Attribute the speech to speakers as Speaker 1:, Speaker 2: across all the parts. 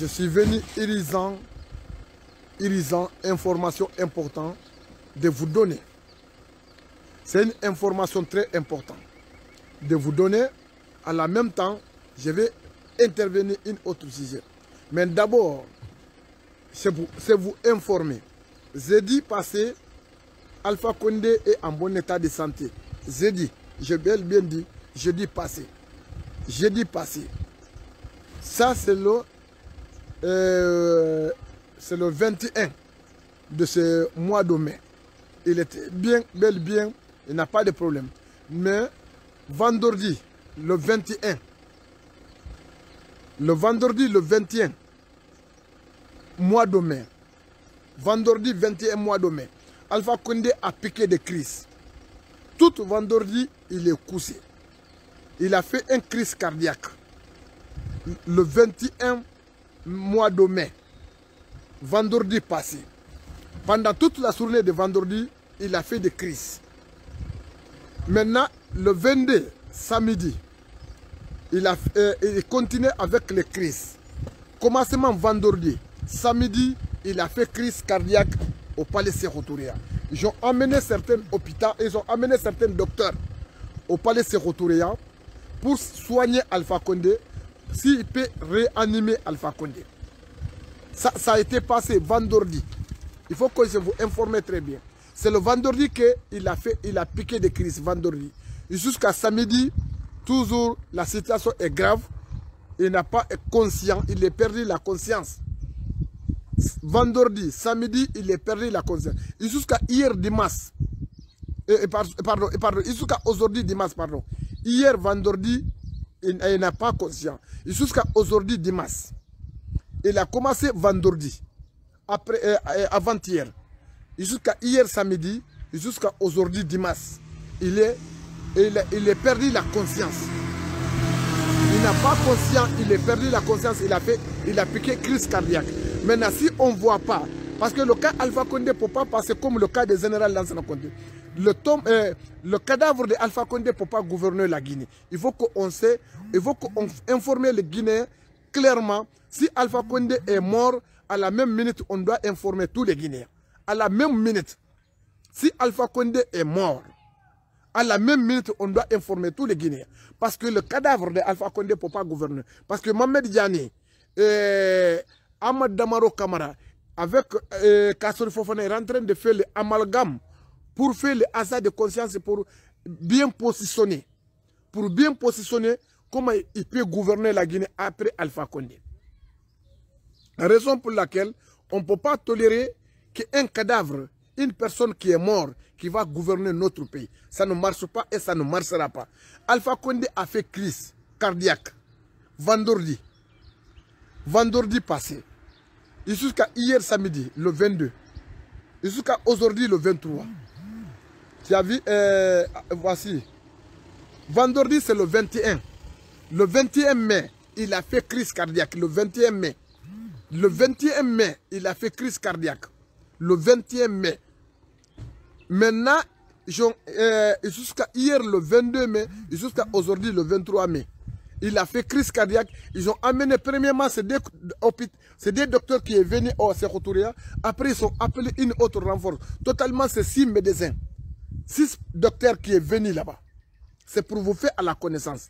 Speaker 1: Je suis venu irisant, irisant, information importante de vous donner. C'est une information très importante de vous donner. À la même temps, je vais intervenir une autre sujet. Mais d'abord, c'est vous, vous informer. dit passé, Alpha Condé est en bon état de santé. dit je bien bien dit, jeudi passé. Jeudi passé. Ça, c'est l'eau. Euh, c'est le 21 de ce mois de mai. Il était bien, bel bien, il n'a pas de problème. Mais vendredi, le 21, le vendredi, le 21, mois de mai, vendredi 21 mois de mai, Alpha Condé a piqué des crises. Tout vendredi, il est coussé. Il a fait un crise cardiaque. Le 21 mois de mai, vendredi passé, pendant toute la journée de vendredi, il a fait des crises. Maintenant, le 22, samedi, il, a, euh, il continue avec les crises. Commencement vendredi, samedi, il a fait crise cardiaque au palais Serotouria. Ils ont amené certains hôpitaux, ils ont amené certains docteurs au palais Serotouria pour soigner Alpha Condé s'il peut réanimer Alpha Condé. Ça, a été passé vendredi. Il faut que je vous informe très bien. C'est le vendredi qu'il a fait, il a piqué des crises vendredi. Jusqu'à samedi, toujours la situation est grave. Il n'a pas conscient, il a perdu la conscience. Vendredi, samedi, il a perdu la conscience. Jusqu'à hier dimanche, pardon, et, jusqu'à aujourd'hui dimanche, pardon. Hier vendredi, il n'a pas conscience. Jusqu'à aujourd'hui, dimanche. Il a commencé vendredi, après euh, euh, avant-hier. Jusqu'à hier samedi, jusqu'à aujourd'hui dimanche. Il est, il, il est perdu la conscience. Il n'a pas conscience, il est perdu la conscience, il a, fait, il a piqué crise cardiaque. Maintenant, si on ne voit pas, parce que le cas Alpha Condé ne peut pas passer comme le cas des général Lansana Condé le, euh, le cadavre de Alpha Condé ne peut pas gouverner la Guinée. Il faut qu'on sait, il faut qu'on informe les Guinéens clairement. Si Alpha Condé est mort, à la même minute, on doit informer tous les Guinéens. À la même minute, si Alpha Condé est mort, à la même minute, on doit informer tous les Guinéens. Parce que le cadavre d'Alpha Condé ne peut pas gouverner. Parce que Mohamed Diani, et euh, Ahmad Damaro Kamara, avec euh, Fofana, est en train de faire l'amalgame pour faire le hasard de conscience, pour bien positionner, pour bien positionner comment il peut gouverner la Guinée après Alpha Condé. raison pour laquelle on ne peut pas tolérer qu'un cadavre, une personne qui est morte, qui va gouverner notre pays. Ça ne marche pas et ça ne marchera pas. Alpha Condé a fait crise cardiaque vendredi. Vendredi passé. Jusqu'à hier samedi, le 22. Jusqu'à aujourd'hui, le 23. Tu euh, voici. Vendredi, c'est le 21. Le 21 mai, il a fait crise cardiaque. Le 21 mai. Le 21 mai, il a fait crise cardiaque. Le 21 mai. Maintenant, euh, jusqu'à hier, le 22 mai, jusqu'à aujourd'hui, le 23 mai. Il a fait crise cardiaque. Ils ont amené premièrement ces deux, docteurs qui sont venus au Sekotouria. Après, ils ont appelé une autre renforce. Totalement, c'est six médecins six docteurs qui est venu là-bas. C'est pour vous faire à la connaissance.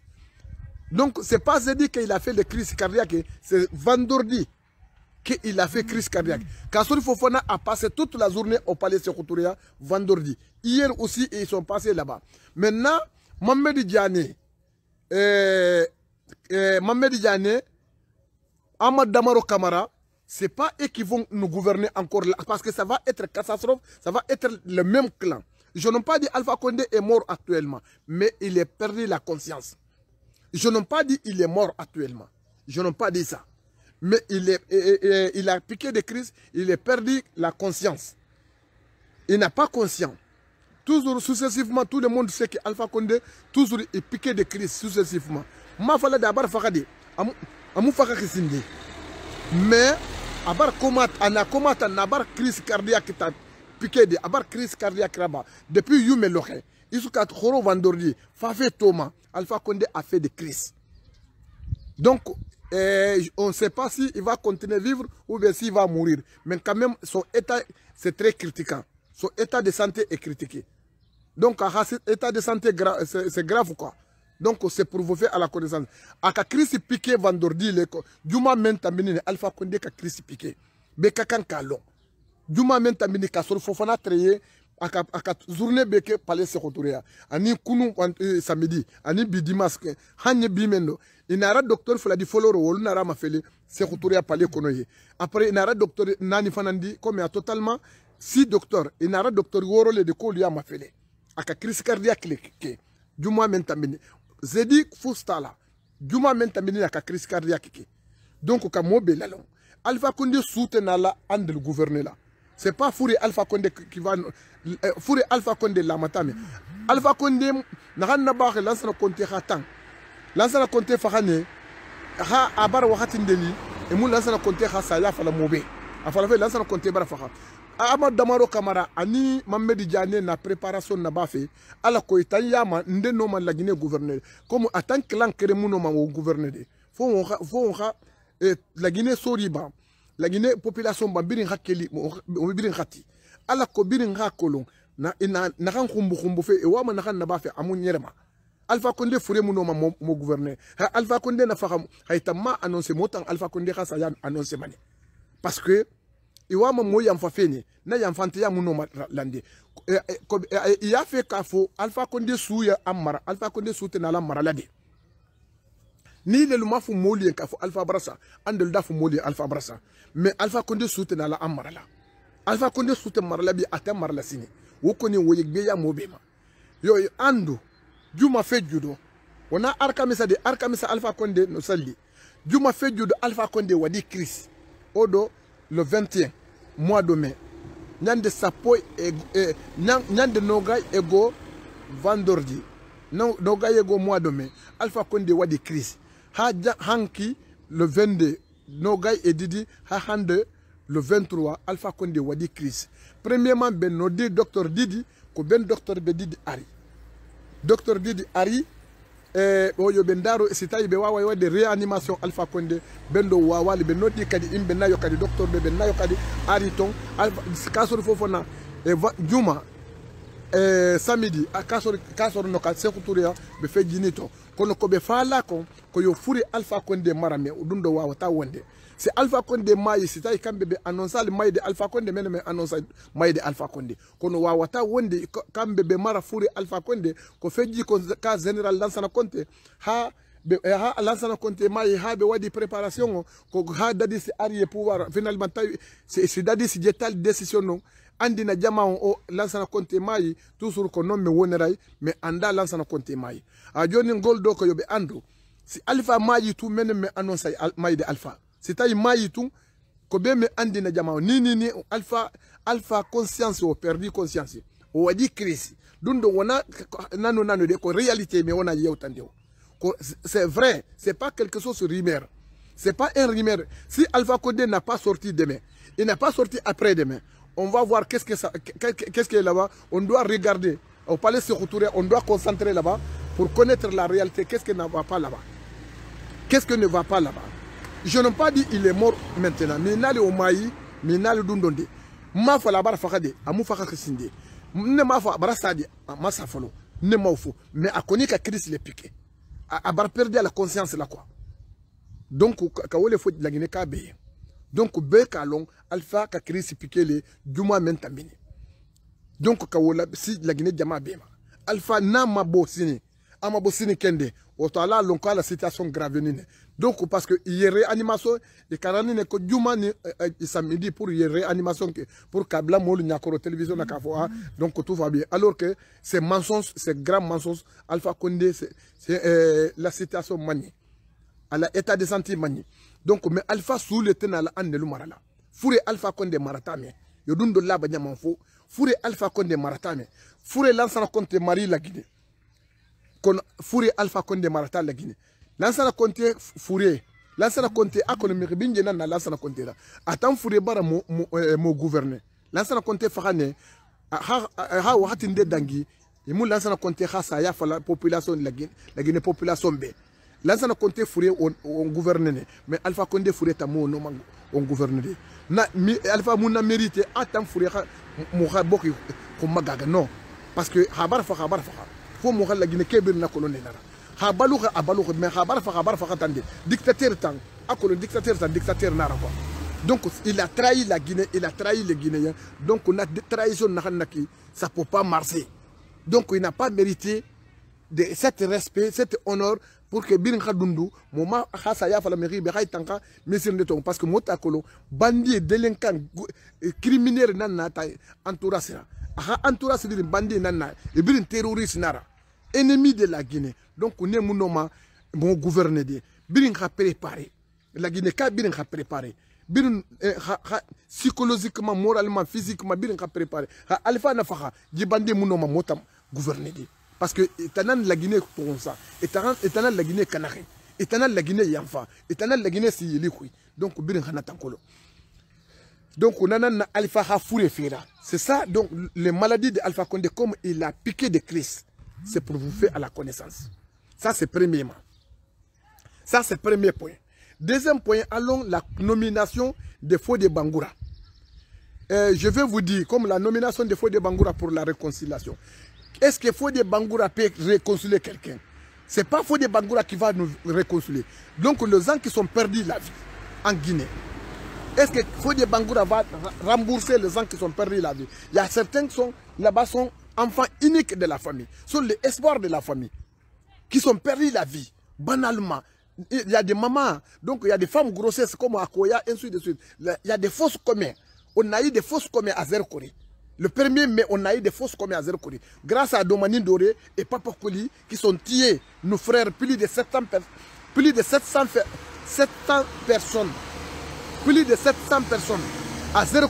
Speaker 1: Donc, ce n'est pas qu'il a fait la crise cardiaque, C'est vendredi qu'il a fait crise cardiaque. Kassouri Fofana a passé toute la journée au palais Sekouturia vendredi. Hier aussi, ils sont passés là-bas. Maintenant, Mohamed Diané, euh, euh Diané, Damaro Kamara, c'est pas eux qui vont nous gouverner encore là, parce que ça va être catastrophe, ça va être le même clan. Je n'ai pas dit Alpha Condé est mort actuellement, mais il a perdu la conscience. Je n'ai pas dit il est mort actuellement. Je n'ai pas dit ça. Mais il, a piqué de crise. il a perdu la conscience. Il n'a pas conscience. Toujours successivement, tout le monde sait qu'Alpha Condé, toujours il piqué des crises successivement. Mais, abar komat, ana komat, crise cardiaque expliqué de abar crise cardiaque là-bas depuis Yume Lohe jusqu'à Khoro Vandordi Fafé Thomas Alpha Condé a fait des crises donc euh, on ne sait pas s'il va continuer à vivre ou bien s'il va mourir mais quand même son état c'est très critiquant son état de santé est critiqué donc cet état de santé c'est grave quoi donc c'est pour vous faire à la connaissance aka crise piqué Vandordi le Juma Mentaminine Alpha Condé ka crise piqué mais kakan kalon juma min tambini ka sɔrɔ fofana tere ye a ka a ka journée bɛ kɛ palais sekɔtɔrɔya ani kunu euh, samedi ani bi dimanche kɛ hali ni bi min don inara docteur fila di fɔlɔ olu nara ma fele sekɔtɔrɔya palais kɔnɔ ye après inara docteur naani fana di comme a totalement si docteur inara docteur wɔɔrɔ le de k'olu y'a ma fele a ka crise cardiaque le kɛ juma min tambini zedi fosi t'a la juma min tambini a ka crise cardiaque kɛ donc ka mɔɔ bɛ lalɔn alpha kunde su tɛ n'a la an deli gouverner la C'est pas Fouré Alpha Condé qui va euh, Fouré Alpha Condé la Alpha Condé n'a n'a pas lancé le compte ratan. Lancé compte Ha abar wahatin et mon sala fala mobé. fait compte Damaro Kamara ani na préparation na bafé ala la itayama nde no la Guinée gouverneur comme tant que gouverneur. Faut on faut on eh, la Guinée soriba. la guinée population ba birin hakkeli mo birin hatti ala ko birin ha kolon na ina na kan kumbu kumbu fe e wama na kan na ba fe amun yerma alpha condé fure mu noma mo, mo gouverner ha alpha condé na faham hay tamma annoncer motan alpha condé ha sa yan annoncer mani parce que i wama mo yam fa feni na yam fante ya mu noma lande e, e, e, e, ya fe ka fo alpha condé su ya amara alpha condé su te na la mara lade ni le luma fu moli ka fo alpha brasa andel da fu moli alpha brasa Mais Alpha Condé soutenait la Amara. Alpha la soutenait kɔnde bi a tɛ sini Vous connaissez o ye y mɔɔ bɛɛ yo ando. Dieu ma fait ju On a de arikamisa alpha kɔnde nɔsali Dieu ma fait ju Alpha Condé wadi Chris. Odo le 21 mois de mai sapoy. sappo e ñande nogay ego vendredi nogay ego mois de mai alpha konde Wadi crise ha hanki le 22 Nogay et Didi, Hahande, le 23, Alpha Condé Wadi Chris. Premièrement, ben docteur Didi, ko ben docteur be Didi Ari. Docteur Didi Ari, eh, oyo ben daro sitayi be wawa wadde réanimation Alpha Condé, ben do wawali ben nodi kadi imbe nayo kadi docteur be ben nayo kadi Ari ton, Alpha, kasoro fofona, e juma, eh, samedi akasori kasori no kal fejjini to kono koɓe be faala ko ko yo furi alpha konde mara me ɗum ɗo wawata wonde si alpha konde maayi si tawi kamɓe ɓe annonce mayde alpha konde mene min annonce mayde alpha konde kono wawata wonde kamɓe ɓe mara furi alpha konde ko fejji ko ka général lansana konte ha ɓe eh, ha lansana konte maayi ha ɓe waɗi préparation o ko ha dadi si ari pouvoir finalement tawi si dadi si jettali décision non andina na jama o na konte mayi toujours ko non me wonerai me anda lansana konte mayi a joni ngol do ko andu si alpha mayi tu menen me annonce ay de alpha si taille mayi tu ko be me andina jama o ni ni ni alpha alpha conscience o perdu conscience o dit crise ɗum ɗo wona nano nano de ko réalité me wona yewtande o ko c'est vrai c'est pas quelque chose Rimer. c'est pas un Rimer. si alpha Code n'a pas sorti demain il n'a pas sorti après demain on va voir qu'est-ce que ça, quest qui est là-bas. On doit regarder. Au palais se retourner, on doit concentrer là-bas pour connaître la réalité. Qu'est-ce qui ne va pas là-bas Qu'est-ce qui ne va pas là-bas Je n'ai pas dit il est mort maintenant. Mais il au maï, mais il dundonde. Ma fa la pas de amu il n'y Ne ma fa brasadi, ma sa a Ne ma fo. Mais à connaître que Christ les piqué. il a perdu la conscience là quoi. Donc, quand le faut de la Guinée, donc bɛɛ ben Alpha, lɔn ka kirisi juma donc ka wola si guinée jama bema ma namabo n'a sini a sini kende. o ala k'a la situation grave donc parce que y a réanimation i e kana ko juma ni euh, samedi pour y a réanimation pour Kabla, télévision na k'a ah. donc tout va bien alors que c'est mensonge c'est grand mensonge Alpha konde c'est euh, la situation manie. ala état de santé manyi donc mais alpha sule tena la annelu marala fure alpha konde marata me yo dun do laba nyama fo fure alpha konde marata me fure lansana konte mari la guinée kon fure alpha konde marata la guinée lansana konte fure lansana konte akono mi binje nan na lansana konte la atan fure bara mo mo, eh, mo gouverner lansana konte fakane ah, ha ah, ha wakati nde dangi imu lansana konte khasa ya fala population la guinée la guinée population be lansana konte pour on, on gouverne mais alpha konde fure être mo no man on gouverne na mi alpha muna na mérité en tant ha mo ha bokki ko magaga non parce que habar fa habar fa fo mo ha lagine kebir na kolone nara ha balu ha balu mais habar fa habar fa tande dictateur tan akolo dictateur tan dictateur nara quoi donc il a trahi la Guinée, il a trahi les Guinéens. Donc on a des trahisons, ça ne peut pas marcher. Donc il n'a pas mérité de cet respect, cet honneur pour que birin kadundu moma hasa ya fala mairie be hay tanka monsieur de ton parce que mota kolo bandi délinquant criminel nan na ta entourage aha entourage dir bandi nan et bien terroriste nara ennemi de la Guinée donc ne monoma bon gouverner de bien préparé préparer la Guinée ka bien préparé préparer eh, psychologiquement moralement physiquement bien préparé préparer ha alpha na di jibande monoma motam gouverner de parce que de la Guinée pour ça. Etanan de la Guinée Canari. Etanan de la Guinée Yamfa. Etanan de la Guinée Siyelikoui. Donc, Donc, on a un Alpha Fera. C'est ça, donc, les maladies d'Alpha Condé, comme il a piqué des crises, c'est pour vous faire à la connaissance. Ça, c'est premièrement. Ça, c'est premier point. Deuxième point, allons la nomination des faux de Bangoura. Euh, je vais vous dire, comme la nomination des faux de Bangoura pour la réconciliation, est-ce que Fodé Bangoura peut réconcilier quelqu'un Ce n'est pas Fodé Bangoura qui va nous réconcilier. Donc, les gens qui sont perdus la vie en Guinée, est-ce que Fodé Bangoura va rembourser les gens qui sont perdus la vie Il y a certains qui sont là-bas sont enfants uniques de la famille, sont l'espoir de la famille, qui sont perdus la vie, banalement. Il y a des mamans, donc il y a des femmes grossesses comme Akoya, et ainsi de suite. Il y a des fausses communs. On a eu des fausses communs à Zerkoré. Le 1er mai, on a eu des fausses comme à zéro Grâce à Domani Doré et Papa Koli qui sont tués, nos frères, plus de 700, personnes. Plus de 700 personnes à zéro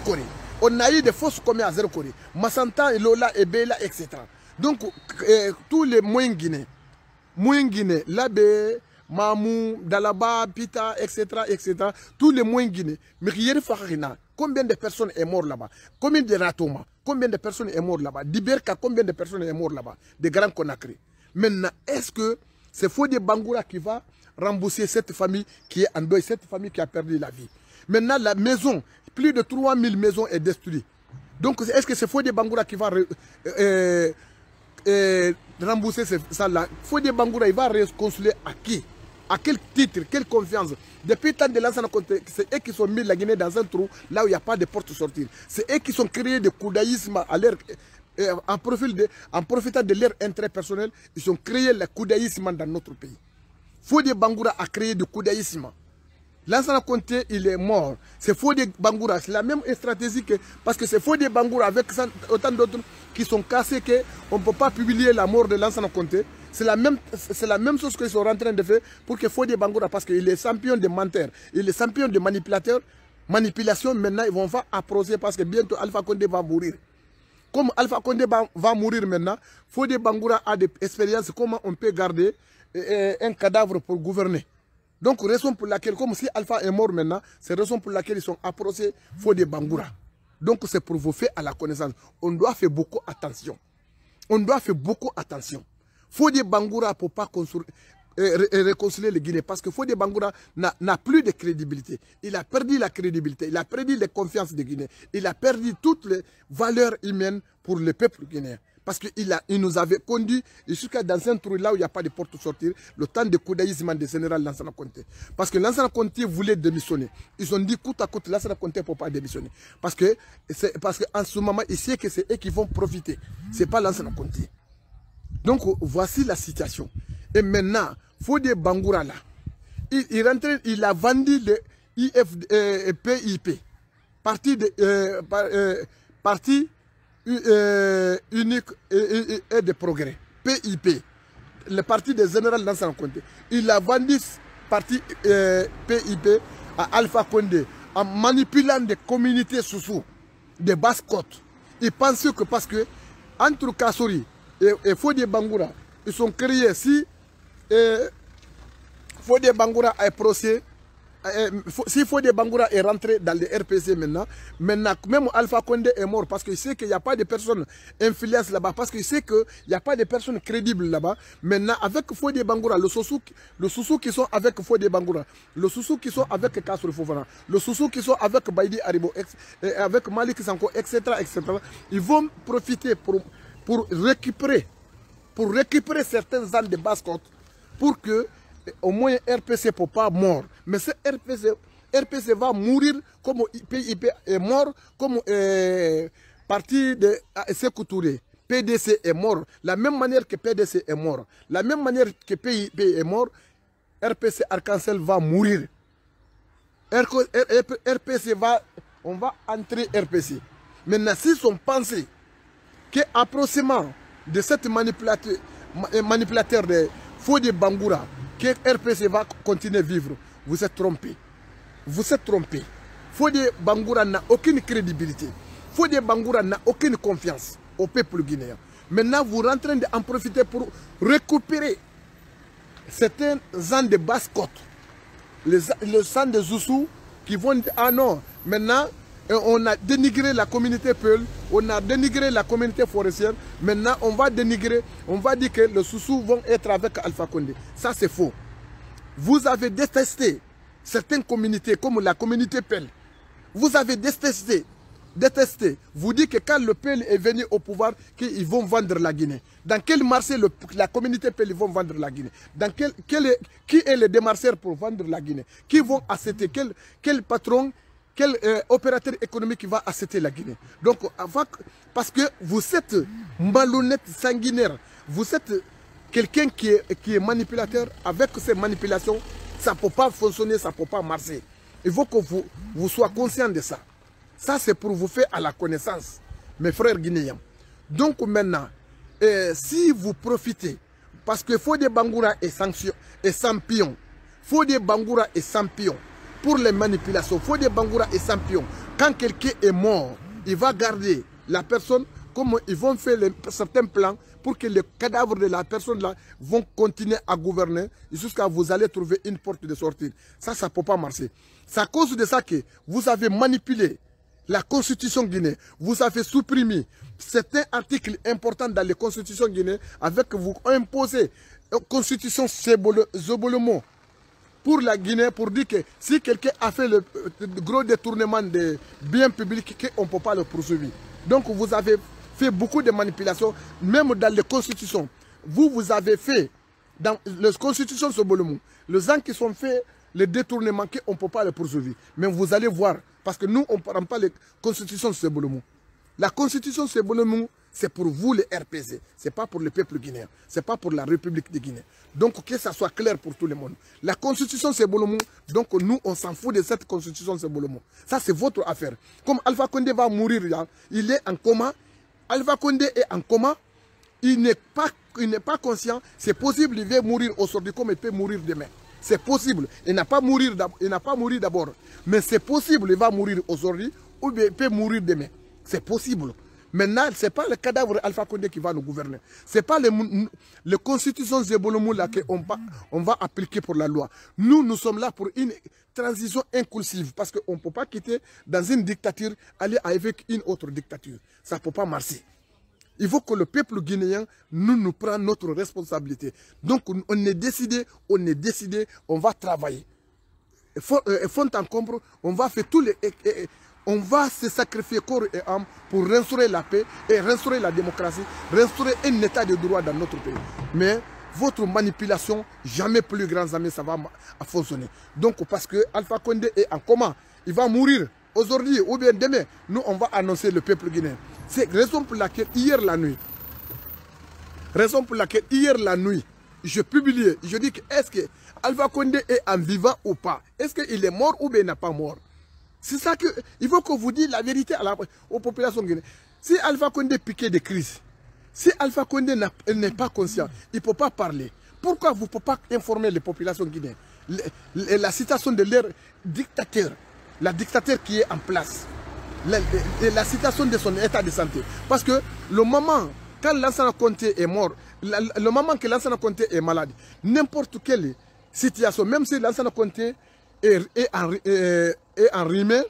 Speaker 1: On a eu des fausses commis à zéro Massantan, Lola, Ebela, etc. Donc, euh, tous les moyens guinéens, moyens guinéens, l'abbé, Mamou, Dalaba, Pita, etc., etc., tous les moyens guinéens, mais combien de personnes sont mortes là-bas Combien de ratons Combien de personnes est mort là-bas D'Iberka, combien de personnes est mort là-bas Des grands Conakry. Maintenant, est-ce que c'est Fodé Bangoura qui va rembourser cette famille qui est en deuil, cette famille qui a perdu la vie Maintenant, la maison, plus de 3000 maisons est détruite. Donc, est-ce que c'est Fodé Bangoura qui va euh, euh, euh, rembourser ça là Fodé Bangoura, il va reconstruire à qui à quel titre, quelle confiance Depuis le temps de Comté, c'est eux qui sont mis la Guinée dans un trou, là où il n'y a pas de porte sortir. C'est eux qui sont créés des coups à euh, En, de, en profitant de leur intérêt personnel, ils ont créé le d'aïsme dans notre pays. de Bangoura a créé du coudaïsme. L'ancien Conté, il est mort. C'est de Bangoura. C'est la même stratégie que. Parce que c'est de Bangoura avec autant d'autres qui sont cassés qu'on ne peut pas publier la mort de l'ancien Conté. C'est la, même, la même chose qu'ils sont en train de faire pour que Fodé Bangoura, parce qu'il est champion de menteurs, il est champion de manipulateurs, manipulation, maintenant ils vont faire approcher parce que bientôt Alpha Condé va mourir. Comme Alpha Condé va mourir maintenant, Fodé Bangoura a des expériences comment on peut garder euh, un cadavre pour gouverner. Donc, raison pour laquelle, comme si Alpha est mort maintenant, c'est raison pour laquelle ils sont approchés Fodé Bangoura. Donc, c'est pour vous faire à la connaissance. On doit faire beaucoup attention. On doit faire beaucoup attention. Fodé Bangoura ne pas euh, euh, réconcilier le Guinée parce que Fodé Bangoura n'a plus de crédibilité. Il a perdu la crédibilité, il a perdu la confiance de Guinée. il a perdu toutes les valeurs humaines pour le peuple guinéen. Parce qu'il il nous avait conduit jusqu'à dans un trou là où il n'y a pas de porte sortir, le temps de coudaïsme des général Lansana Conté. Parce que Lansana Conté voulait démissionner. Ils ont dit coûte à coûte, Lansana Conté ne pas démissionner. Parce que parce qu'en ce moment, il sait que c'est eux qui vont profiter. Ce n'est pas Lansana Conté. Donc, voici la situation. Et maintenant, des Bangoura, là, il, il, il a vendu le PIP, euh, parti, de, euh, euh, parti unique et, de progrès, PIP, le parti des Générales dans son compte Il a vendu parti PIP à Alpha Condé en manipulant des communautés sous des basses côtes. Il pense que parce que, entre Kassouri et Fodé Bangoura, ils sont créés si et Fodé Bangoura est procès, si Fodé Bangoura est rentré dans le RPC maintenant, maintenant même Alpha Condé est mort parce qu'il sait qu'il n'y a pas de personnes influentes là-bas, parce qu'il sait qu'il n'y a pas de personnes crédibles là-bas. Maintenant, avec Fodé Bangoura, le Soussou, qui sont avec Fodé Bangoura, le Soussou qui sont avec Kassou Fofana, le Soussou qui sont avec Baidi Aribo, avec Malik Sanko, etc., etc., ils vont profiter pour pour récupérer, pour récupérer certaines zones de basse côte pour que eh, au moins RPC ne pour pas mort. Mais ce RPC, RPC va mourir comme PIP est mort, comme partie eh, parti de Sekou PDC est mort. La même manière que PDC est mort, la même manière que PIP est mort, RPC Arcancel va mourir. RPC va, on va entrer RPC. Maintenant, si son pensée que de cette manipulateur, manipulateur de faux de Bangoura, que RPC va continuer à vivre, vous êtes trompé. Vous êtes trompé. des Bangoura n'a aucune crédibilité. Fode Bangoura n'a aucune confiance au peuple guinéen. Maintenant, vous rentrez en profiter pour récupérer certains gens de basse côte, les, les gens de Zoussou qui vont dire Ah non, maintenant, on a dénigré la communauté Peul, on a dénigré la communauté forestière. Maintenant, on va dénigrer, on va dire que les Soussous vont être avec Alpha Condé. Ça, c'est faux. Vous avez détesté certaines communautés, comme la communauté Peul. Vous avez détesté, détesté. Vous dites que quand le Peul est venu au pouvoir, qu'ils vont vendre la Guinée. Dans quel marché la communauté Peul vont vendre la Guinée Dans Qui est le démarcheur pour vendre la Guinée Qui vont accepter Quel, quel patron quel euh, opérateur économique va accepter la Guinée Donc, parce que vous êtes malhonnête, sanguinaire, vous êtes quelqu'un qui est, qui est manipulateur. Avec ces manipulations, ça ne peut pas fonctionner, ça ne peut pas marcher. Il faut que vous, vous soyez conscient de ça. Ça, c'est pour vous faire à la connaissance, mes frères guinéens. Donc maintenant, euh, si vous profitez, parce que des Bangoura et sans pion, faut des Bangoura et champion, pour les manipulations. Fodé Bangoura et champion. Quand quelqu'un est mort, il va garder la personne comme ils vont faire certains plans pour que le cadavre de la personne là vont continuer à gouverner jusqu'à vous allez trouver une porte de sortie. Ça, ça ne peut pas marcher. C'est à cause de ça que vous avez manipulé la constitution guinéenne. Vous avez supprimé certains articles importants dans la constitution guinéenne avec vous imposer une constitution Zobolemo pour la Guinée pour dire que si quelqu'un a fait le, euh, gros détournement des biens publics, on ne peut pas le poursuivre. Donc vous avez fait beaucoup de manipulations, même dans les constitutions. Vous, vous avez fait, dans les constitutions de Bolomou, les gens qui sont faits, les détournements, on ne peut pas le poursuivre. Mais vous allez voir, parce que nous, on ne prend pas les constitutions de Bolomou. La constitution de Bolomou, c'est pour vous les RPC. Ce n'est pas pour le peuple guinéen. Ce n'est pas pour la République de Guinée. Donc que ça soit clair pour tout le monde. La constitution c'est Bolomou, Donc nous on s'en fout de cette constitution c'est Bolomou. Ça c'est votre affaire. Comme Alpha Condé va mourir il est en coma. Alpha Condé est en coma. Il n'est pas, pas conscient. C'est possible il va mourir aujourd'hui comme il peut mourir demain. C'est possible. Il n'a pas mourir, il n'a pas mouru d'abord. Mais c'est possible il va mourir aujourd'hui ou bien il peut mourir demain. C'est possible. Maintenant, ce n'est pas le cadavre Alpha Condé qui va nous gouverner. Ce n'est pas les, constitution constitutions Zebolomou qu'on on va appliquer pour la loi. Nous, nous sommes là pour une transition inclusive parce qu'on ne peut pas quitter dans une dictature, aller avec une autre dictature. Ça ne peut pas marcher. Il faut que le peuple guinéen, nous, nous prenne notre responsabilité. Donc, on est décidé, on est décidé, on va travailler. Et font, euh, en on va faire tous les on va se sacrifier corps et âme pour restaurer la paix et restaurer la démocratie, restaurer un état de droit dans notre pays. Mais votre manipulation, jamais plus grands amis, ça va fonctionner. Donc parce que Alpha Condé est en commun, il va mourir aujourd'hui ou bien demain. Nous, on va annoncer le peuple guinéen. C'est raison pour laquelle hier la nuit, raison pour laquelle hier la nuit, je publiais, je dis que est-ce que Alpha Condé est en vivant ou pas Est-ce qu'il est mort ou bien il n'est pas mort c'est ça que. Il faut que vous dise la vérité aux populations guinéennes. Si Alpha Condé piqué des crises, si Alpha Condé n'est pas conscient, il ne peut pas parler. Pourquoi vous ne pouvez pas informer les populations guinéennes la situation de leur dictateur, la dictateur qui est en place, la, situation citation de son état de santé. Parce que le moment, quand l'ancien Conté est mort, le moment que l'ancien Conté est malade, n'importe quelle situation, même si l'ancien Conté est, en, et en rime,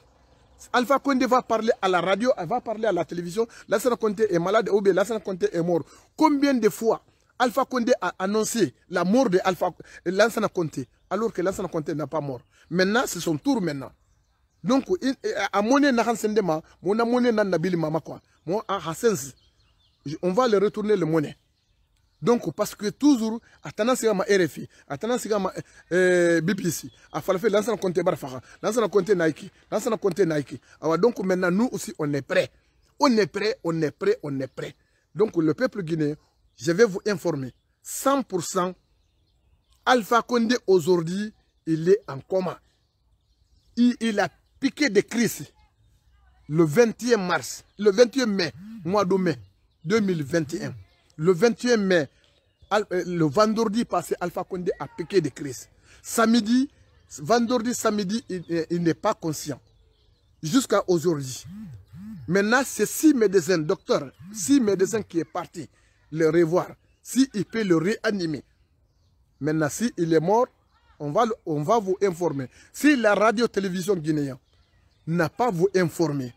Speaker 1: Alpha Condé va parler à la radio, elle va parler à la télévision. Lassana Condé est malade ou bien Lassana Condé est mort. Combien de fois Alpha Condé a annoncé la mort de Alpha Lassana Condé alors que Lassana Condé n'a pas mort. Maintenant, c'est son tour maintenant. Donc, à mon mon monnaie n'a pas de quoi. Moi, à on va le retourner le monnaie donc parce que toujours tendance à ma RFI à à ma euh, BPC faire lancer l'ancien compte lancer l'ancien compte Nike l'ancien compte Nike alors ah donc maintenant nous aussi on est prêts. on est prêt on est prêt on est prêts. donc le peuple guinéen je vais vous informer 100% Alpha Condé aujourd'hui il est en coma il, il a piqué des crises le 21 mars le 21 mai mois de mai 2021 le 21 mai, euh, le vendredi passé, Alpha Condé a piqué de crise. Samedi, vendredi, samedi, euh, il, n'est pas conscient. Jusqu'à aujourd'hui. Maintenant, c'est six médecins, docteur, six médecins qui est parti le revoir. S'il il peut le réanimer. Maintenant, s'il il est mort, on va, on va vous informer. Si la radio-télévision guinéenne n'a pas vous informé,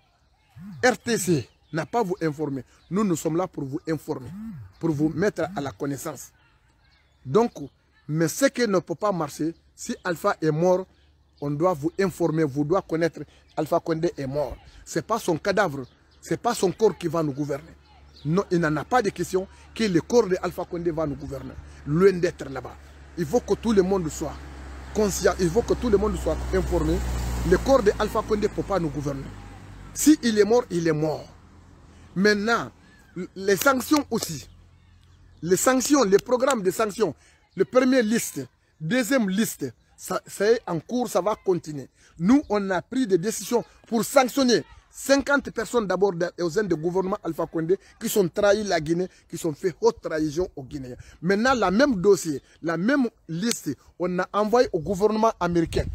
Speaker 1: RTC, n'a pas vous informer. Nous, nous sommes là pour vous informer, pour vous mettre à la connaissance. Donc, mais ce qui ne peut pas marcher, si Alpha est mort, on doit vous informer, vous doit connaître Alpha Condé est mort. Ce n'est pas son cadavre, ce n'est pas son corps qui va nous gouverner. Non, il n'en a pas de question que le corps d'Alpha Condé va nous gouverner, loin d'être là-bas. Il faut que tout le monde soit conscient, il faut que tout le monde soit informé. Le corps d'Alpha Condé ne peut pas nous gouverner. S'il est mort, il est mort. Maintenant, les sanctions aussi. Les sanctions, les programmes de sanctions. Le premier liste, deuxième liste, ça est en cours, ça va continuer. Nous, on a pris des décisions pour sanctionner 50 personnes d'abord aux du gouvernement Alpha Condé qui sont trahis la Guinée, qui sont fait haute trahison aux Guinéens. Maintenant, la même dossier, la même liste, on a envoyé au gouvernement américain,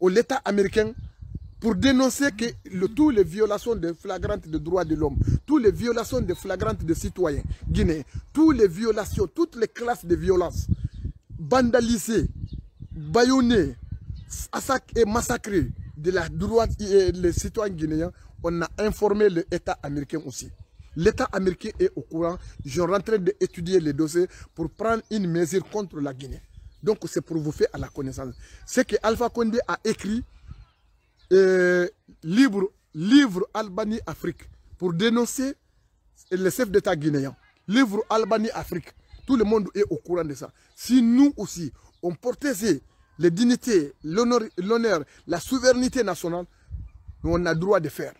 Speaker 1: au l'État américain, pour dénoncer que toutes les violations de flagrantes de droits de l'homme, toutes les violations de flagrantes de citoyens guinéens, toutes les violations, toutes les classes de violences, vandalisées, baïonnées, et massacrées de la droite et les citoyens guinéens, on a informé l'État américain aussi. L'État américain est au courant. Je suis en train d'étudier les dossiers pour prendre une mesure contre la Guinée. Donc c'est pour vous faire à la connaissance. Ce que Alpha Condé a écrit, euh, livre, livre Albanie-Afrique pour dénoncer Le chef d'État guinéens. Livre Albanie-Afrique. Tout le monde est au courant de ça. Si nous aussi, on portait les dignités, l'honneur, la souveraineté nationale, on a droit de faire.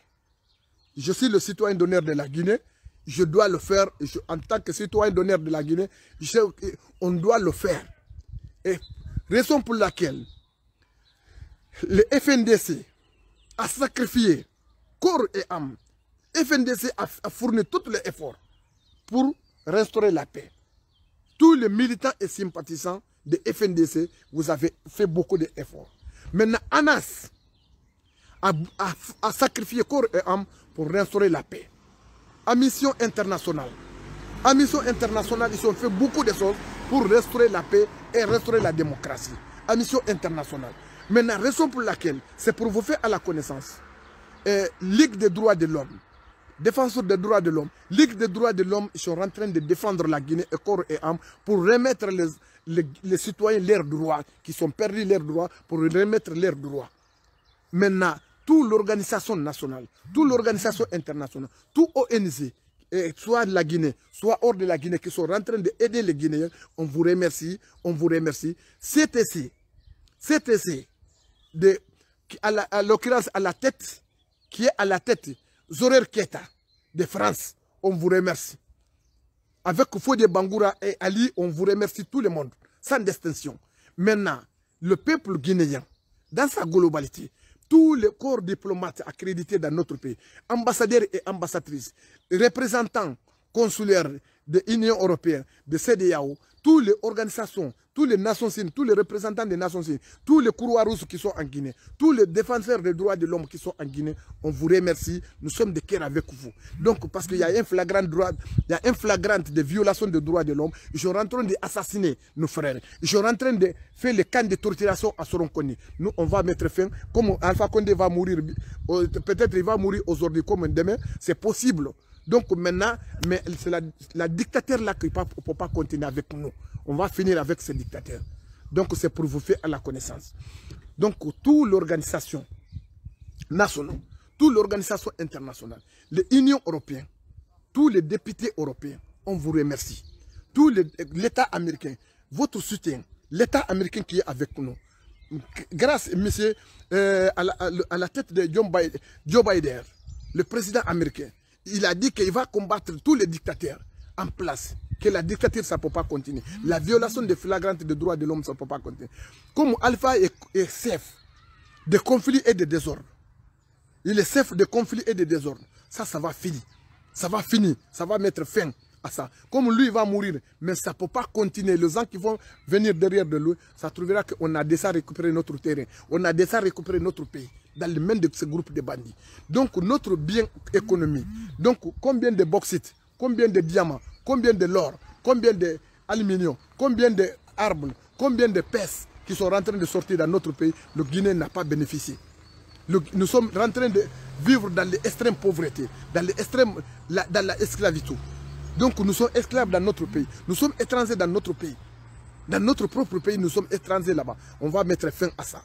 Speaker 1: Je suis le citoyen d'honneur de la Guinée, je dois le faire. en tant que citoyen d'honneur de la Guinée, je sais doit le faire. Et raison pour laquelle le FNDC, a sacrifié corps et âme. FNDC a fourni tous les efforts pour restaurer la paix. Tous les militants et sympathisants de FNDC, vous avez fait beaucoup d'efforts. Maintenant, Anas a, a, sacrifié corps et âme pour restaurer la paix. À mission internationale. À mission internationale, ils ont fait beaucoup de choses pour restaurer la paix et restaurer la démocratie. À mission internationale. Maintenant, raison pour laquelle c'est pour vous faire à la connaissance. Euh, Ligue des droits de l'homme, défenseur des droits de l'homme, Ligue des droits de l'homme, ils sont en train de défendre la Guinée corps et âme pour remettre les, citoyens leurs droits, qui sont perdus leurs droits, pour remettre leurs droits. Maintenant, toute l'organisation nationale, toute l'organisation internationale, tout ONG, soit de la Guinée, soit hors de la Guinée, qui sont en train d'aider les Guinéens, on vous remercie, on vous remercie. ici, c'est ici de, à l'occurrence à, la tête, qui est à la tête, Zorer Keta de France. On vous remercie. Avec de Bangoura et Ali, on vous remercie tout le monde, sans distinction. Maintenant, le peuple guinéen, dans sa globalité, tous les corps diplomates accrédités dans notre pays, ambassadeurs et ambassadrices, représentants consulaires de l'Union européenne, de CDAO, toutes les organisations, tous les nations tous les représentants des Nations unies, tous les couloirs russes qui sont en Guinée, tous les défenseurs des droits de l'homme qui sont en Guinée, on vous remercie. Nous sommes de cœur avec vous. Donc, parce qu'il y a un flagrant droit, il y a un flagrant de violation des droits de l'homme, Je sont en train d'assassiner nos frères. Je sont en train de faire les camps de torturation à Soronconi. Nous, on va mettre fin. Comme Alpha Condé va mourir, euh, peut-être il va mourir aujourd'hui comme demain, c'est possible. Donc maintenant, mais c'est la, la, dictateur là qui ne peut pas continuer avec nous. On va finir avec ce dictateur. Donc c'est pour vous faire la connaissance. Donc toute l'organisation nationale, toute l'organisation internationale, l'Union européenne, tous les députés européens, on vous remercie. Tout l'État américain, votre soutien, l'État américain qui est avec nous. Grâce, monsieur, euh, à, la, tête de Joe Biden, le président américain, il a dit qu'il va combattre tous les dictateurs en place. Que la dictature, ça ne peut pas continuer. La violation des flagrantes des droits de l'homme, ça ne peut pas continuer. Comme Alpha est, chef de conflit et de désordre, Il est chef de conflit et de désordre. Ça, ça va finir. Ça va finir. Ça va mettre fin à ça. Comme lui, il va mourir. Mais ça ne peut pas continuer. Les gens qui vont venir derrière de lui, ça trouvera qu'on a déjà récupéré notre terrain. On a déjà récupéré notre pays dans les mains de ce groupe de bandits. Donc notre bien économique, donc combien de bauxite, combien de diamants, combien de l'or, combien d'aluminium, combien d'arbres, combien de pèses qui sont en train de sortir dans notre pays, le Guinée n'a pas bénéficié. nous sommes en train de vivre dans l'extrême pauvreté, dans l'extrême, dans la Donc nous sommes esclaves dans notre pays, nous sommes étrangers dans notre pays. Dans notre propre pays, nous sommes étrangers là-bas. On va mettre fin à ça.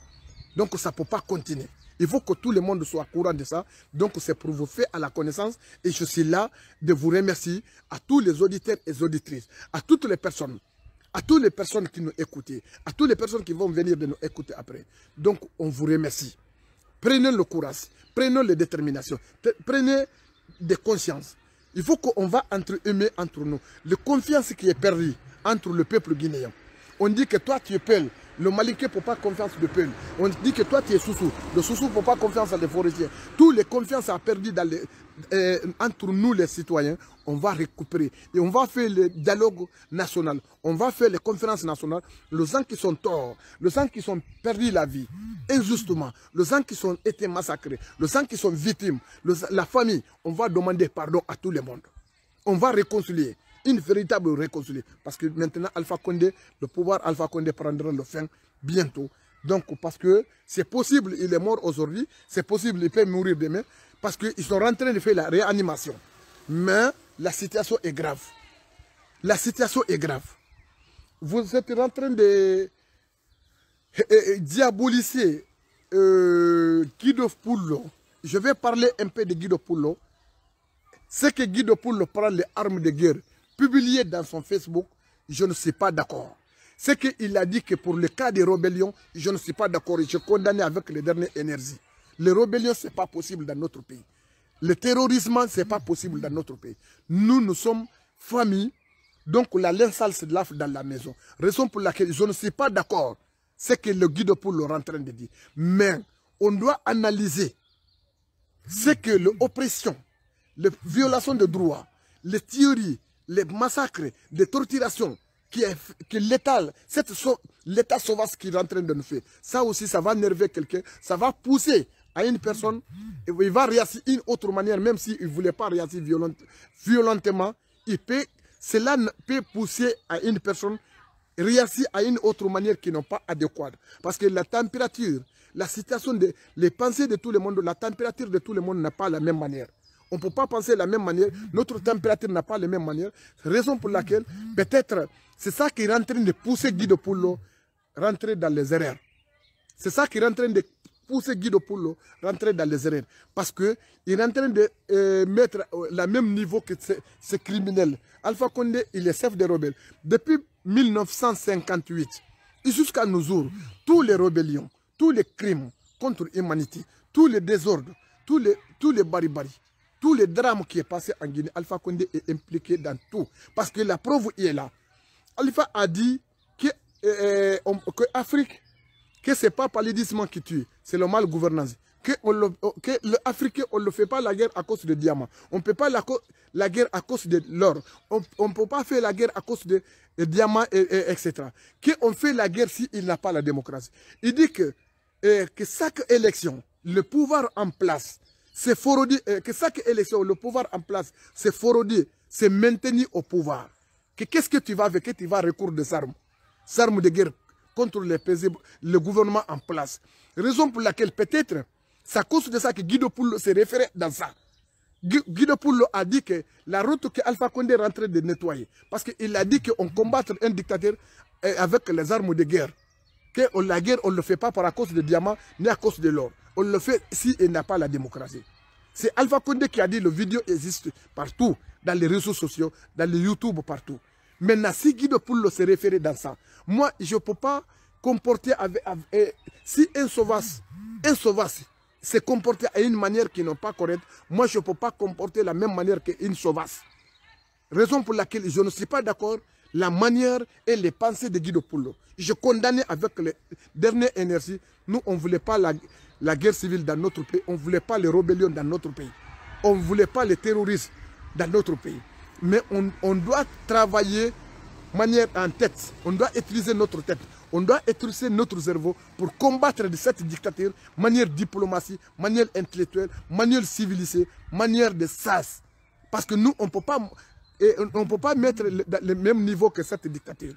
Speaker 1: Donc ça ne peut pas continuer. Il faut que tout le monde soit au courant de ça. Donc, c'est pour vous faire à la connaissance. Et je suis là de vous remercier à tous les auditeurs et auditrices, à toutes les personnes, à toutes les personnes qui nous écoutent, à toutes les personnes qui vont venir de nous écouter après. Donc, on vous remercie. Prenez le courage, prenez la déterminations, prenez des consciences. Il faut qu'on va entre aimer entre nous. La confiance qui est perdue entre le peuple guinéen. On dit que toi, tu es le Maliké peut pas confiance de peine. On dit que toi, tu es Soussou. Le ne peut pas confiance à les forestiers. Toutes les confiances a perdu dans euh, entre nous, les citoyens, on va récupérer. Et on va faire le dialogue national. On va faire les conférences nationales. Les gens qui sont torts, les gens qui sont perdu la vie, injustement, les gens qui ont été massacrés, les gens qui sont victimes, la famille, on va demander pardon à tout le monde. On va réconcilier une véritable réconciliation. Parce que maintenant, Alpha Condé, le pouvoir Alpha Condé prendra le fin bientôt. Donc, parce que c'est possible, il est mort aujourd'hui, c'est possible, il peut mourir demain, parce qu'ils sont en train de faire la réanimation. Mais la situation est grave. La situation est grave. Vous êtes en train de eh, eh, eh, diaboliser euh, Guido Poulo. Je vais parler un peu de Guido Poullo. C'est que Guido Poullo prend les armes de guerre publié dans son Facebook, je ne suis pas d'accord. C'est qu'il a dit que pour le cas des rébellions, je ne suis pas d'accord et je condamne avec les dernières énergies. Les rébellions, ce n'est pas possible dans notre pays. Le terrorisme, ce n'est pas possible dans notre pays. Nous, nous sommes famille, donc la salle se lave dans la maison. Raison pour laquelle je ne suis pas d'accord, c'est que le guide pour le en train de dire. Mais on doit analyser ce que l'oppression, les violations de droits, les théories, les massacres, les torturations qui est, qui l'état sauvage qu'il est en train de nous faire. Ça aussi, ça va nerver quelqu'un, ça va pousser à une personne, et il va réagir d'une autre manière, même s'il ne voulait pas réagir violentement, il peut, cela peut pousser à une personne réagir à une autre manière qui n'est pas adéquate. Parce que la température, la situation, de, les pensées de tout le monde, la température de tout le monde n'a pas la même manière. On ne peut pas penser de la même manière. Notre température n'a pas la même manière. Raison pour laquelle, peut-être, c'est ça qui est en train de pousser Guido à rentrer dans les erreurs. C'est ça qui est en train de pousser Guido à rentrer dans les erreurs. Parce qu'il est en train de euh, mettre euh, le même niveau que ce criminel. Alpha Condé, il est chef des rebelles. Depuis 1958, jusqu'à nos jours, tous les rébellions, tous les crimes contre l'humanité, tous les désordres, tous les, tous les tout le drame qui est passé en Guinée, Alpha Condé est impliqué dans tout. Parce que la preuve y est là. Alpha a dit que, euh, euh, que Afrique, que ce n'est pas palidissement qui tue, c'est le mal gouvernance. Que, le, oh, on ne le fait pas la guerre à cause de diamants. On ne peut pas la, la, guerre à cause de l'or. On ne peut pas faire la guerre à cause de, diamants, et, et, etc. Qu'on fait la guerre s'il n'a pas la démocratie. Il dit que, euh, que chaque élection, le pouvoir en place c'est forodi, euh, que chaque élection, le pouvoir en place, c'est forodi, c'est maintenu au pouvoir. Qu'est-ce que tu vas avec que Tu vas recours des armes. Des armes de guerre contre les le gouvernement en place. Raison pour laquelle peut-être, c'est à cause de ça que Guido Poullo se référé dans ça. Guido Poulo a dit que la route que Alpha Condé est en de nettoyer, parce qu'il a dit qu'on combattre un dictateur euh, avec les armes de guerre. Que on, la guerre, on ne le fait pas par à cause des diamants, ni à cause de l'or. On le fait si il n'a pas la démocratie. C'est Alpha Condé qui a dit que la vidéo existe partout, dans les réseaux sociaux, dans les YouTube, partout. Maintenant, si Guido pour se référer dans ça, moi, je ne peux pas comporter avec... Eh, si un sauvage, un sauvage se comporter à une manière qui n'est pas correcte, moi, je ne peux pas comporter la même manière qu'une sauvage. Raison pour laquelle je ne suis pas d'accord la manière et les pensées de Guido Polo. Je condamnais avec les dernières énergie. Nous, on ne voulait pas la, guerre civile dans notre pays. On ne voulait pas les rébellions dans notre pays. On ne voulait pas les terroristes dans notre pays. Mais on, doit travailler manière en tête. On doit utiliser notre tête. On doit utiliser notre cerveau pour combattre cette dictature, manière diplomatie, manière intellectuelle, manière civilisée, manière de sas. Parce que nous, on ne peut pas et on ne peut pas mettre le, même niveau que cette dictature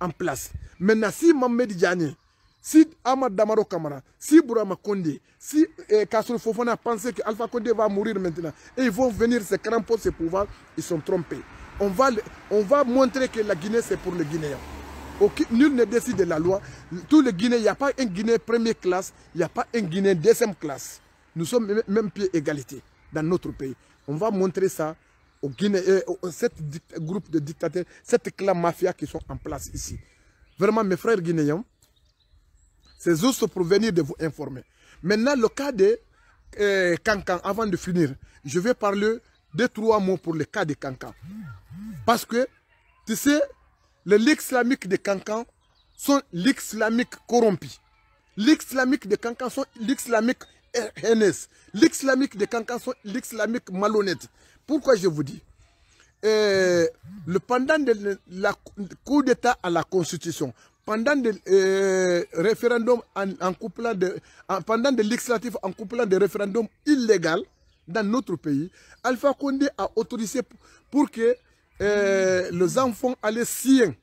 Speaker 1: en place. Maintenant, si Mohamed Diagne, si Ahmad Damaro Kamara, si Burama Kondé, si eh, Kassou Fofona Fofana pensait que Alpha va mourir maintenant, et ils vont venir se pour ce pouvoir, ils sont trompés. On va, on va montrer que la Guinée, c'est pour les Guinéens. nul ne décide de la loi. Tous les Guinéens, il n'y a pas un Guinéen première classe, il n'y a pas un Guinéen deuxième classe. Nous sommes même pied égalité dans notre pays. On va montrer ça au Guinée, euh, cette groupe de dictateurs, cette clan mafia qui sont en place ici. Vraiment, mes frères guinéens, c'est juste pour venir de vous informer. Maintenant, le cas de Cancan, euh, avant de finir, je vais parler de trois mots pour le cas de Cancan. Parce que, tu sais, l'islamique de Cancan sont l'islamique corrompu. L'islamique de Cancan sont l'islamique haineuse. L'islamique de Cancan sont l'islamique malhonnête. Pourquoi je vous dis euh, le pendant de la coup d'État à la Constitution, pendant le euh, référendum en, couplant de, pendant de législatif en couplant des référendums illégal dans notre pays, Alpha Condé a autorisé pour que euh, les enfants allaient sien,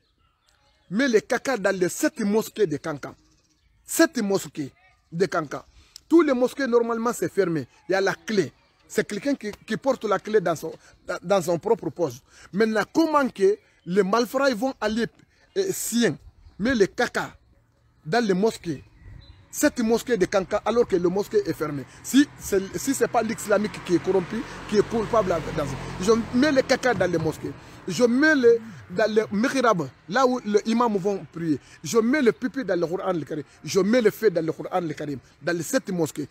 Speaker 1: mais les caca dans les sept mosquées de Cancan. Sept mosquées de Cancan. Tous les mosquées, normalement, c'est fermé. Il y a la clé. C'est quelqu'un qui, porte la clé dans son, dans, son propre poste. Maintenant, comment que les malfrats vont aller et eh, sien, mais les caca dans les mosquées, cette mosquée de Kanka, alors que le mosquée est fermée. Si ce n'est pas l'islamique qui est corrompu, qui est coupable dans Je mets les caca dans les mosquées. Je mets le, dans là où les imams vont prier. Je mets le pipi dans le Coran le karim Je mets le feu dans le Coran le karim dans les sept mosquées.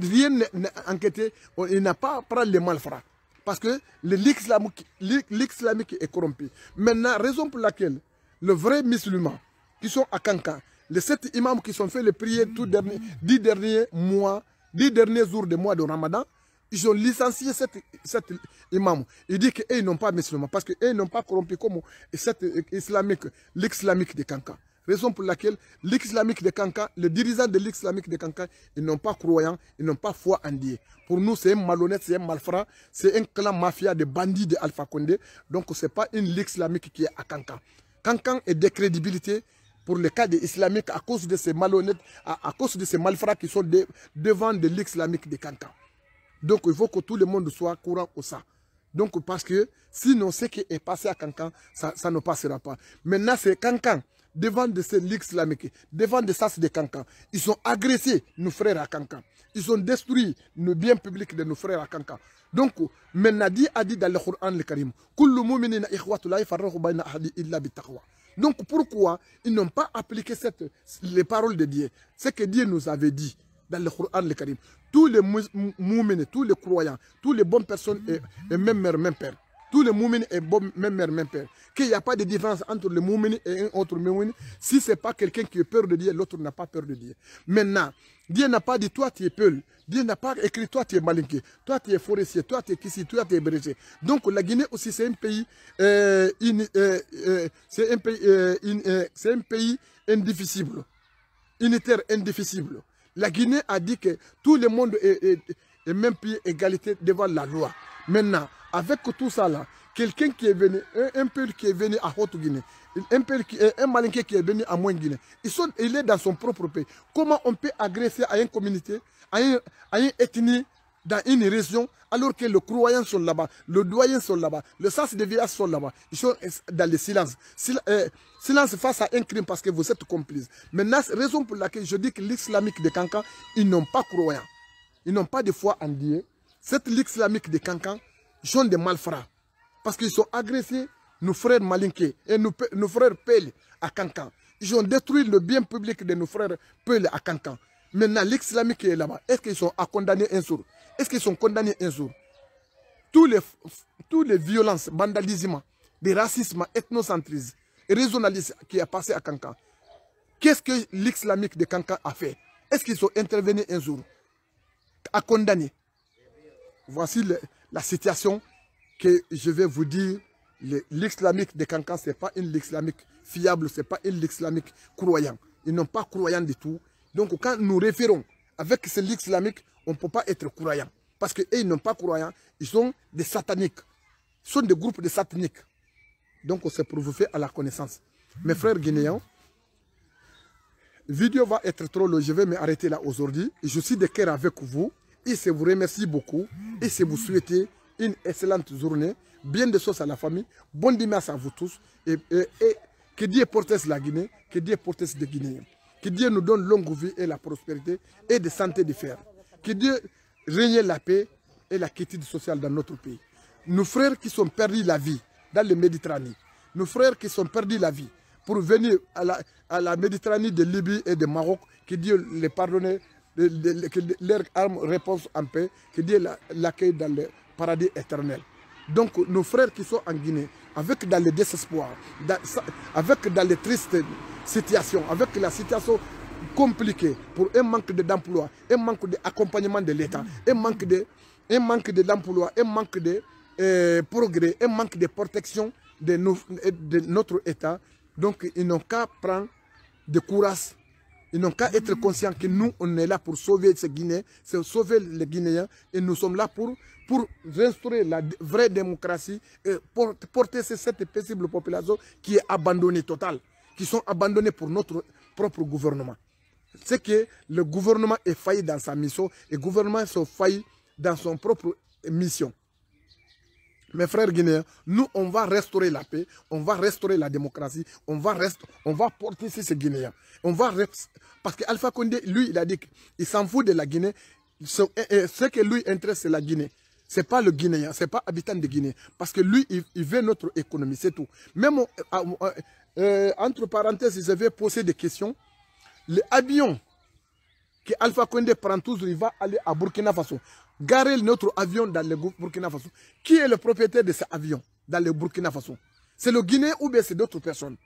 Speaker 1: rien n'est enquêté, il n'a pas pris prendre les malfrats. Parce que l'islamique est corrompu. Maintenant, raison pour laquelle le vrai musulman qui sont à Kanka, les sept imams qui sont fait les prier tout dernier dix derniers mois, dix derniers jours de mois de Ramadan, ils ont licencié cette, cette, imam, il dit qu'ils n'ont pas musulmans parce qu'ils n'ont pas corrompu comme cette euh, islamique, l'islamique de Kanka. Raison pour laquelle l'islamique de Kanka, le dirigeant de l'islamique de Kanka, ils n'ont pas croyant, ils n'ont pas foi en Dieu. Pour nous, c'est un malhonnête, c'est un malfrat, c'est un clan mafia de bandits de Alpha Condé. Donc, ce n'est pas une l'islamique qui est à Kanka. Kanka est décrédibilité pour le cas des islamiques à cause de ces malhonnêtes, à, cause de ces malfrats qui sont devant de l'islamique de Kankan. Donc, il faut que tout le monde soit courant au ça. Donc, parce que sinon, ce qui est passé à Cancan, ça, ne passera pas. Maintenant, c'est Cancan, devant de ces lits islamiques, devant de c'est de Cancan. Ils ont agressé nos frères à Cancan. Ils ont détruit nos biens publics de nos frères à Cancan. Donc, maintenant, dit, a dit dans le Coran le Karim, Donc, pourquoi ils n'ont pas appliqué cette, les paroles de Dieu Ce que Dieu nous avait dit dans le Coran le Karim. Tous les moumines, tous les croyants, tous les bonnes personnes et, même mère, même père. Tous les moumines et bon, même mère, même père. Qu'il n'y a pas de différence entre le moumine et un autre moumine. Si ce n'est pas quelqu'un qui a peur de Dieu, l'autre n'a pas peur de Dieu. Maintenant, Dieu n'a pas dit toi tu es peul. Dieu n'a pas écrit toi tu es malinqué. Toi tu es forestier. Toi tu es kissi. Toi tu es brégé. Donc la Guinée aussi c'est un pays, euh, euh, euh, c'est un pays, c'est un pays indivisible, unitaire, indivisible. La Guinée a dit que tout le monde est, même pied égalité devant la loi. Maintenant, avec tout ça là, quelqu'un qui est venu, un, peuple qui est venu à Haute-Guinée, un, qui, un qui est venu à moine guinée il, est dans son propre pays. Comment on peut agresser à une communauté, à à une ethnie dans une région alors que le croyant sont là-bas, le doyen sont là-bas, le sens de vie sont là-bas. Ils sont dans le silence. Euh, silence face à un crime parce que vous êtes complice. Maintenant, raison pour laquelle je dis que l'islamique de Cancan, ils n'ont pas croyants. Ils n'ont pas de foi en Dieu. Cette l'islamique de Cancan sont des malfrats. Parce qu'ils ont agressé nos frères Malinké et nos, frères Pelle à Cancan. Ils ont détruit le bien public de nos frères Pelle à Cancan. Maintenant, l'islamique est là-bas. Est-ce qu'ils sont à condamner un sourd est-ce qu'ils sont condamnés un jour tous les, tous les violences, vandalisme, des racismes, ethnocentrisme, régionalisme qui a passé à Cancan, qu'est-ce que l'islamique de Cancan a fait Est-ce qu'ils sont intervenus un jour à condamner Voici la situation que je vais vous dire. L'islamique de Cancan, ce n'est pas une islamique fiable, ce n'est pas une islamique croyant. Ils n'ont pas croyant du tout. Donc quand nous référons avec ce on ne peut pas être croyant. Parce qu'ils ils n'ont pas croyant, ils sont des sataniques. Ils sont des groupes de sataniques. Donc on s'est prouvé à la connaissance. Mes frères guinéens, vidéo va être trop longue, je vais m'arrêter là aujourd'hui. Je suis de cœur avec vous. Et je vous remercie beaucoup. Et je vous souhaite une excellente journée. Bien de choses à la famille. Bon dimanche à vous tous. Et, que Dieu porte la Guinée. Que Dieu porte les Guinéens. Que Dieu nous donne longue vie et la prospérité et de santé de fer. Que Dieu règne la paix et la quiétude sociale dans notre pays. Nos frères qui sont perdus la vie dans les Méditerranée, nos frères qui sont perdus la vie pour venir à la, Méditerranée de Libye et de Maroc, que Dieu les pardonne, que leurs armes repose en paix, que Dieu l'accueille dans le paradis éternel. Donc nos frères qui sont en Guinée, avec dans le désespoir, avec dans les tristes situations, avec la situation compliqué pour un manque d'emploi, un manque d'accompagnement de l'État, un manque de un manque de un manque de euh, progrès, un manque de protection de, de notre État. Donc, ils n'ont qu'à prendre de courage. Ils n'ont qu'à être conscients que nous, on est là pour sauver ces Guinéens, sauver les Guinéens, et nous sommes là pour, pour restaurer la vraie démocratie, et pour porter cette paisible population qui est abandonnée totale, qui sont abandonnés pour notre propre gouvernement c'est que le gouvernement est failli dans sa mission et le gouvernement se failli dans son propre mission. Mes frères guinéens, nous, on va restaurer la paix, on va restaurer la démocratie, on va, rest on va porter ces Guinéens. On va Parce qu'Alpha Condé, lui, il a dit qu'il s'en fout de la Guinée. Eh, eh, ce, que lui intéresse, c'est la Guinée. Ce n'est pas le Guinéen, ce n'est pas habitant de Guinée. Parce que lui, il, veut notre économie, c'est tout. Même, euh, euh, euh, entre parenthèses, je vais poser des questions l'avion que Alpha Condé prend toujours, il va aller à Burkina Faso. Garer notre avion dans le Burkina Faso. Qui est le propriétaire de cet avion dans le Burkina Faso C'est le Guinée ou bien c'est d'autres personnes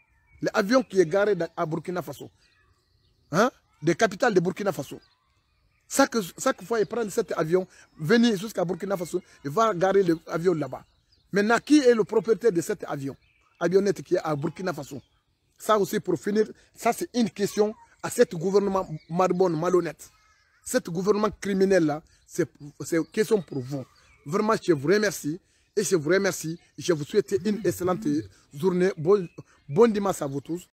Speaker 1: L'avion qui est garé à Burkina Faso. Hein Des capitales de Burkina Faso. Chaque, fois, il prend cet avion, venir jusqu'à Burkina Faso, il va garer l'avion là-bas. Maintenant, qui est le propriétaire de cet avion Avionnette qui est à Burkina Faso. Ça aussi, pour finir, ça c'est une question à ce gouvernement marbonne, malhonnête, ce gouvernement criminel-là, c'est question pour vous. Vraiment, je vous remercie. Et je vous remercie. Je vous souhaite une excellente journée. bon dimanche à vous tous.